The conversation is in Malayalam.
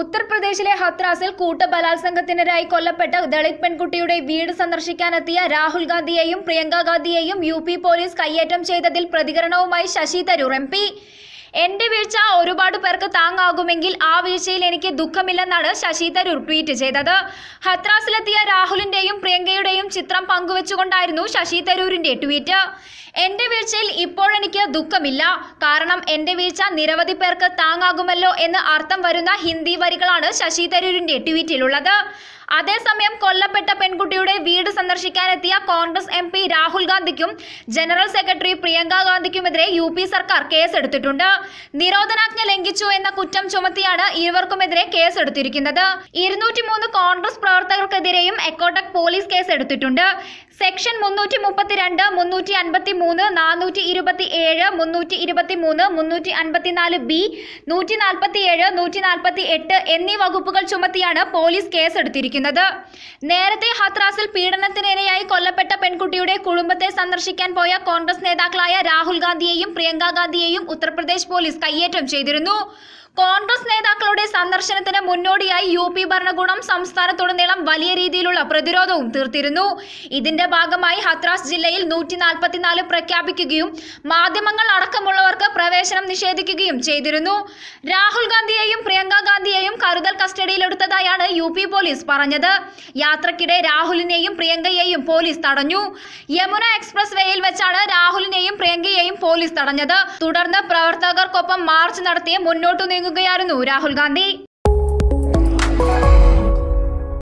ഉത്തർപ്രദേശിലെ ഹത്രാസിൽ കൂട്ടബലാത്സംഗത്തിനിരായി കൊല്ലപ്പെട്ട ദളിത് പെൺകുട്ടിയുടെ വീട് സന്ദർശിക്കാനെത്തിയ രാഹുൽ ഗാന്ധിയെയും പ്രിയങ്ക ഗാന്ധിയെയും യു പി പോലീസ് കയ്യേറ്റം ചെയ്തതിൽ പ്രതികരണവുമായി ശശി തരൂർ എം പി എന്റെ വീഴ്ച ഒരുപാട് പേർക്ക് താങ്ങാകുമെങ്കിൽ ആ വീഴ്ചയിൽ എനിക്ക് ദുഃഖമില്ലെന്നാണ് ശശി തരൂർ ട്വീറ്റ് ചെയ്തത് ഹത്രാസിലെത്തിയ രാഹുലിന്റെയും പ്രിയങ്കയുടെയും ചിത്രം പങ്കുവച്ചുകൊണ്ടായിരുന്നു ശശി തരൂരിന്റെ ട്വീറ്റ് എന്റെ വീഴ്ചയിൽ ഇപ്പോൾ എനിക്ക് ദുഃഖമില്ല കാരണം എന്റെ വീഴ്ച നിരവധി പേർക്ക് താങ്ങാകുമല്ലോ എന്ന് അർത്ഥം വരുന്ന ഹിന്ദി വരികളാണ് ശശി തരൂരിന്റെ ട്വീറ്റിലുള്ളത് അതേസമയം കൊല്ലപ്പെട്ട പെൺകുട്ടിയുടെ വീട് സന്ദർശിക്കാനെത്തിയ കോൺഗ്രസ് എം പി രാഹുൽ ഗാന്ധിക്കും ജനറൽ സെക്രട്ടറി പ്രിയങ്ക ഗാന്ധിക്കുമെതിരെ യു പി സർക്കാർ കേസെടുത്തിട്ടുണ്ട് നിരോധനാജ്ഞ ലംഘിച്ചു എന്ന കുറ്റം ചുമത്തിയാണ് ഇരുവർക്കുമെതിരെ കേസെടുത്തിരിക്കുന്നത് മൂന്ന് കോൺഗ്രസ് പ്രവർത്തകർക്കെതിരെയും എക്കോട്ടക് പോലീസ് കേസെടുത്തിട്ടുണ്ട് സെക്ഷൻ മുന്നൂറ്റി മുപ്പത്തി രണ്ട് മുന്നൂറ്റി അൻപത്തി മൂന്ന് നാനൂറ്റി ഇരുപത്തി ഏഴ് മുന്നൂറ്റി ഇരുപത്തി മൂന്ന് മുന്നൂറ്റി അൻപത്തി നാല് ബി നൂറ്റി നാൽപ്പത്തി ഏഴ് നൂറ്റി നാൽപ്പത്തി എട്ട് എന്നീ വകുപ്പുകൾ ചുമത്തിയാണ് പോലീസ് കേസെടുത്തിരിക്കുന്നത് നേരത്തെ ഹത്രാസിൽ പീഡനത്തിനിരയായി കൊല്ലപ്പെട്ട പെൺകുട്ടിയുടെ കുടുംബത്തെ സന്ദർശിക്കാൻ പോയ കോൺഗ്രസ് നേതാക്കളായ രാഹുൽ ഗാന്ധിയെയും പ്രിയങ്കാ ഗാന്ധിയെയും ഉത്തർപ്രദേശ് പോലീസ് കയ്യേറ്റം ചെയ്തിരുന്നു കോൺഗ്രസ് നേതാക്കൾ സന്ദർശനത്തിന് മുന്നോടിയായി യു പി ഭരണകൂടം സംസ്ഥാനത്തുടനീളം വലിയ രീതിയിലുള്ള പ്രതിരോധവും തീർത്തിരുന്നു ഇതിന്റെ ഭാഗമായി ഹത്രാസ് ജില്ലയിൽ നൂറ്റി നാൽപ്പത്തിനാല് പ്രഖ്യാപിക്കുകയും മാധ്യമങ്ങൾ അടക്കമുള്ളവർക്ക് പ്രവേശനം നിഷേധിക്കുകയും ചെയ്തിരുന്നു രാഹുൽ ഗാന്ധിയെയും പ്രിയങ്ക ഗാന്ധിയെയും കരുതൽ കസ്റ്റഡിയിലെടുത്തതായാണ് യു പി പോലീസ് പറഞ്ഞത് യാത്രക്കിടെ രാഹുലിനെയും പ്രിയങ്കയെയും പോലീസ് തടഞ്ഞു യമുന എക്സ്പ്രസ് വേയിൽ പോലീസ് തടഞ്ഞത് തുടർന്ന് പ്രവർത്തകർക്കൊപ്പം മാർച്ച് നടത്തി മുന്നോട്ടു നീങ്ങുകയായിരുന്നു രാഹുൽ ഗാന്ധി